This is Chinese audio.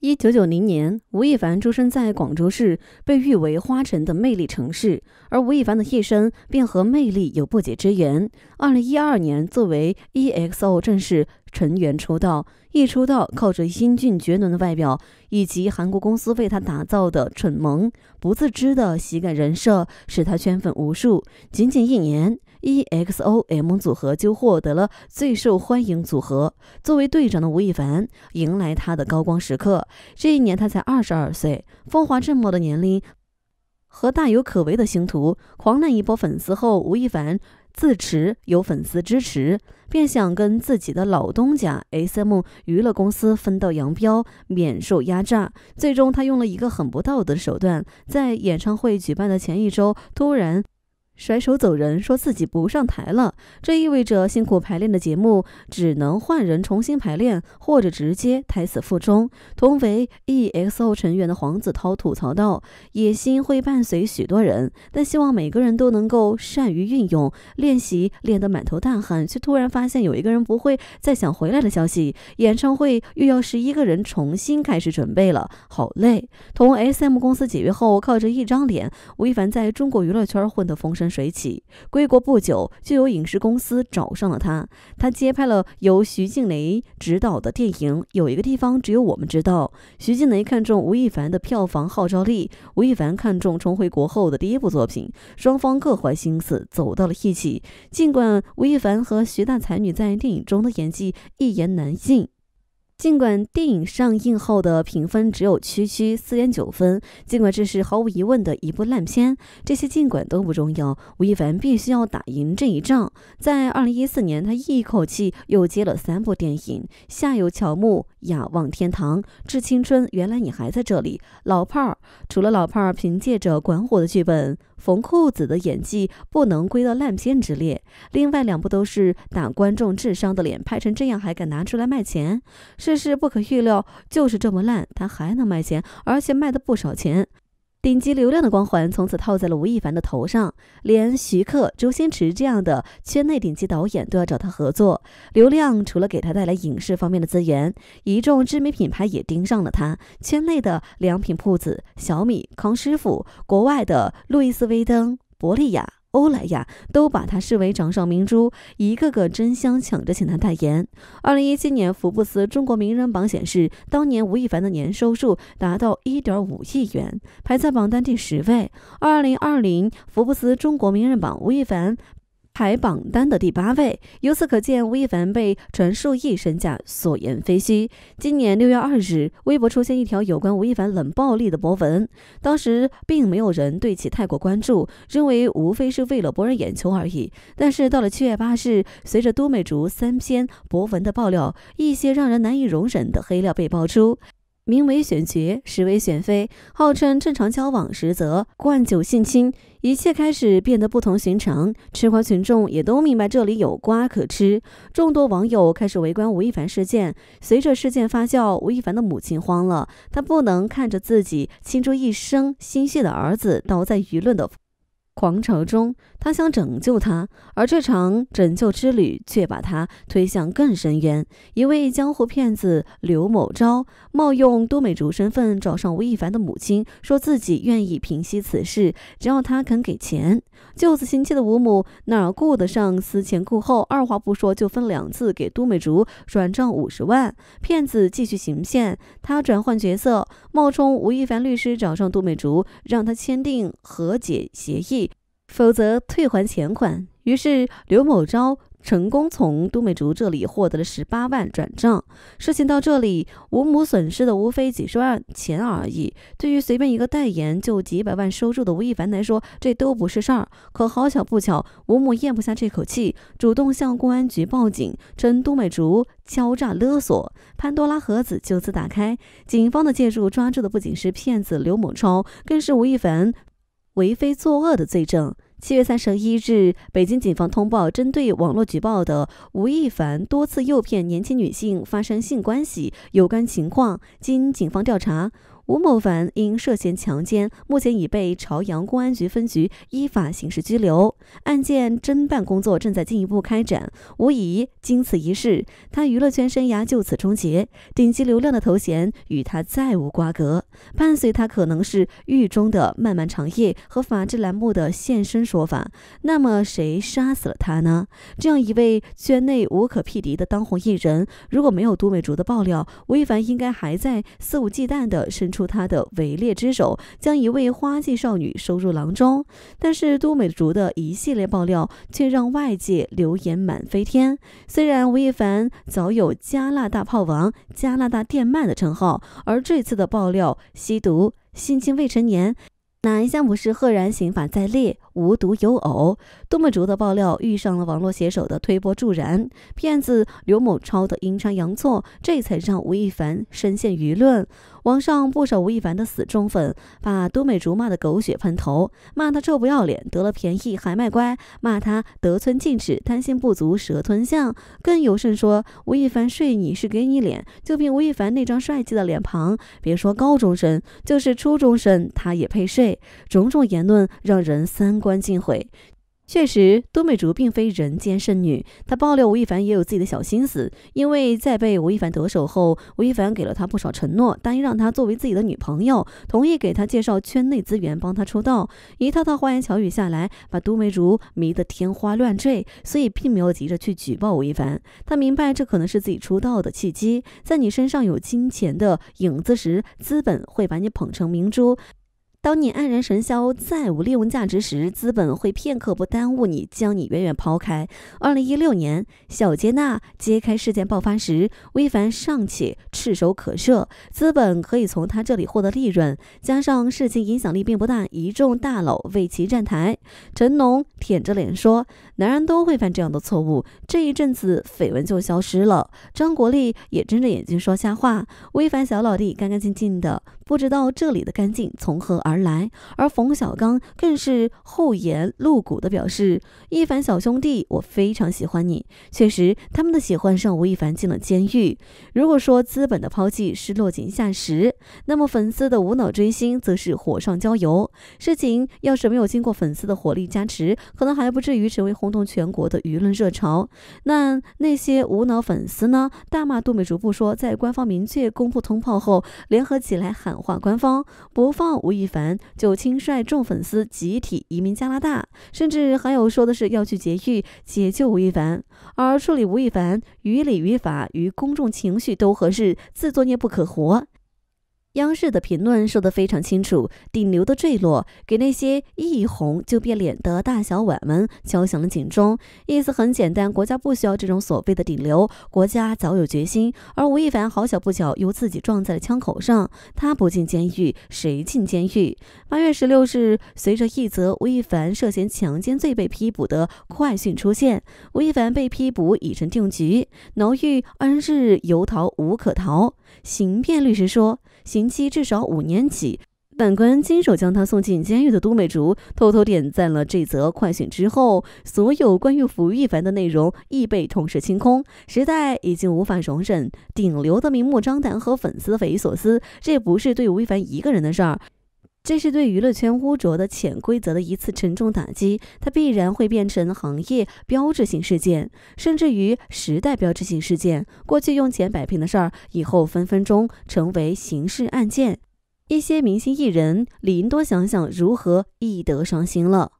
一九九零年，吴亦凡出生在广州市，被誉为花城的魅力城市。而吴亦凡的一生便和魅力有不解之缘。二零一二年，作为 EXO 正式成员出道，一出道靠着英俊绝伦的外表，以及韩国公司为他打造的蠢萌、不自知的喜感人设，使他圈粉无数。仅仅一年。EXO-M 组合就获得了最受欢迎组合。作为队长的吴亦凡迎来他的高光时刻。这一年他才二十二岁，风华正茂的年龄和大有可为的星途，狂揽一波粉丝后，吴亦凡自持有粉丝支持，便想跟自己的老东家 SM 娱乐公司分道扬镳，免受压榨。最终，他用了一个很不道德的手段，在演唱会举办的前一周突然。甩手走人，说自己不上台了，这意味着辛苦排练的节目只能换人重新排练，或者直接胎死腹中。同为 EXO 成员的黄子韬吐槽道：“野心会伴随许多人，但希望每个人都能够善于运用。练习练得满头大汗，却突然发现有一个人不会再想回来的消息，演唱会又要十一个人重新开始准备了，好累。”同 SM 公司解约后，靠着一张脸，吴亦凡在中国娱乐圈混得风生。水起，归国不久，就有影视公司找上了他。他接拍了由徐静蕾执导的电影，有一个地方只有我们知道。徐静蕾看中吴亦凡的票房号召力，吴亦凡看中重回国后的第一部作品，双方各怀心思走到了一起。尽管吴亦凡和徐大才女在电影中的演技一言难尽。尽管电影上映后的评分只有区区四点九分，尽管这是毫无疑问的一部烂片，这些尽管都不重要。吴亦凡必须要打赢这一仗。在二零一四年，他一口气又接了三部电影：《夏有乔木，雅望天堂》《致青春》《原来你还在这里》《老炮儿》。除了《老炮儿》，凭借着管虎的剧本。缝裤子的演技不能归到烂片之列，另外两部都是打观众智商的脸，拍成这样还敢拿出来卖钱？世事不可预料，就是这么烂，他还能卖钱，而且卖的不少钱。顶级流量的光环从此套在了吴亦凡的头上，连徐克、周星驰这样的圈内顶级导演都要找他合作。流量除了给他带来影视方面的资源，一众知名品牌也盯上了他。圈内的良品铺子、小米、康师傅，国外的路易斯威登、伯利亚、欧莱雅都把他视为掌上明珠，一个个争相抢着请他代言。二零一七年，福布斯中国名人榜显示，当年吴亦凡的年收入达到一点五亿元，排在榜单第十位。二零二零，福布斯中国名人榜，吴亦凡。排榜单的第八位，由此可见，吴亦凡被传数亿身价，所言非虚。今年六月二日，微博出现一条有关吴亦凡冷暴力的博文，当时并没有人对其太过关注，认为无非是为了博人眼球而已。但是到了七月八日，随着都美竹三篇博文的爆料，一些让人难以容忍的黑料被爆出。名为选角，实为选妃；号称正常交往，实则灌酒性侵。一切开始变得不同寻常，吃瓜群众也都明白这里有瓜可吃。众多网友开始围观吴亦凡事件。随着事件发酵，吴亦凡的母亲慌了，她不能看着自己倾注一生心血的儿子倒在舆论的。狂潮中，他想拯救他，而这场拯救之旅却把他推向更深渊。一位江湖骗子刘某昭冒用都美竹身份找上吴亦凡的母亲，说自己愿意平息此事，只要他肯给钱。就此心切的吴母哪顾得上思前顾后，二话不说就分两次给都美竹转账五十万。骗子继续行骗，他转换角色，冒充吴亦凡律师找上都美竹，让他签订和解协议。否则退还钱款。于是刘某昭成功从杜美竹这里获得了十八万转账。事情到这里，吴母损失的无非几十万钱而已。对于随便一个代言就几百万收入的吴亦凡来说，这都不是事儿。可好巧不巧，吴母咽不下这口气，主动向公安局报警，称杜美竹敲诈勒索。潘多拉盒子就此打开，警方的介入抓住的不仅是骗子刘某超，更是吴亦凡为非作恶的罪证。七月三十一日，北京警方通报，针对网络举报的吴亦凡多次诱骗年轻女性发生性关系有关情况，经警方调查。吴某凡因涉嫌强奸，目前已被朝阳公安局分局依法刑事拘留。案件侦办工作正在进一步开展。无疑，经此一事，他娱乐圈生涯就此终结，顶级流量的头衔与他再无瓜葛。伴随他可能是狱中的漫漫长夜和法制栏目的现身说法。那么，谁杀死了他呢？这样一位圈内无可匹敌的当红艺人，如果没有都美竹的爆料，吴亦凡应该还在肆无忌惮地伸出。出他的围猎之手，将一位花季少女收入囊中。但是都美竹的一系列爆料，却让外界流言满飞天。虽然吴亦凡早有“加拿大炮王”、“加拿大电鳗”的称号，而这次的爆料吸毒、性侵未成年，哪一项不是赫然刑法在列？无独有偶，杜美竹的爆料遇上了网络写手的推波助澜，骗子刘某超的阴差阳错，这才让吴亦凡深陷舆论。网上不少吴亦凡的死忠粉把杜美竹骂的狗血喷头，骂他臭不要脸，得了便宜还卖乖，骂他得寸进尺，贪心不足蛇吞象。更有甚说吴亦凡睡你是给你脸，就凭吴亦凡那张帅气的脸庞，别说高中生，就是初中生他也配睡。种种言论让人三观。关尽毁，确实，都美竹并非人间圣女。她爆料吴亦凡也有自己的小心思，因为在被吴亦凡得手后，吴亦凡给了她不少承诺，答应让她作为自己的女朋友，同意给她介绍圈内资源，帮她出道，一套套花言巧语下来，把都美竹迷得天花乱坠，所以并没有急着去举报吴亦凡。她明白这可能是自己出道的契机，在你身上有金钱的影子时，资本会把你捧成明珠。当你黯然神消，再无利用价值时，资本会片刻不耽误你，将你远远抛开。二零一六年，小杰纳揭开事件爆发时，威凡尚且赤手可射，资本可以从他这里获得利润。加上事情影响力并不大，一众大佬为其站台。成龙舔着脸说：“男人都会犯这样的错误。”这一阵子绯闻就消失了。张国立也睁着眼睛说瞎话。威凡小老弟干干净净的，不知道这里的干净从何而。而来，而冯小刚更是厚颜露骨地表示：“一凡小兄弟，我非常喜欢你。”确实，他们的喜欢让吴亦凡进了监狱。如果说资本的抛弃是落井下石，那么粉丝的无脑追星则是火上浇油。事情要是没有经过粉丝的火力加持，可能还不至于成为轰动全国的舆论热潮。那那些无脑粉丝呢？大骂杜美竹不说，在官方明确公布通炮后，联合起来喊话官方，不放吴亦凡。就亲率众粉丝集体移民加拿大，甚至还有说的是要去劫狱解救吴亦凡，而处理吴亦凡，于理于法于公众情绪都合适，自作孽不可活。央视的评论说得非常清楚，顶流的坠落给那些一红就变脸的大小碗们敲响了警钟。意思很简单，国家不需要这种所谓的顶流，国家早有决心。而吴亦凡好巧不巧又自己撞在了枪口上，他不进监狱，谁进监狱？八月十六日，随着一则吴亦凡涉嫌强奸罪被批捕的快讯出现，吴亦凡被批捕已成定局，牢狱恩日犹逃无可逃。刑辩律师说。刑期至少五年起，本官亲手将他送进监狱的都美竹偷偷点赞了这则快讯之后，所有关于吴亦凡的内容亦被同时清空，时代已经无法容忍顶流的明目张胆和粉丝匪夷所思，这不是对吴亦凡一个人的事儿。这是对娱乐圈污浊的潜规则的一次沉重打击，它必然会变成行业标志性事件，甚至于时代标志性事件。过去用钱摆平的事儿，以后分分钟成为刑事案件。一些明星艺人理应多想想如何易得伤心了。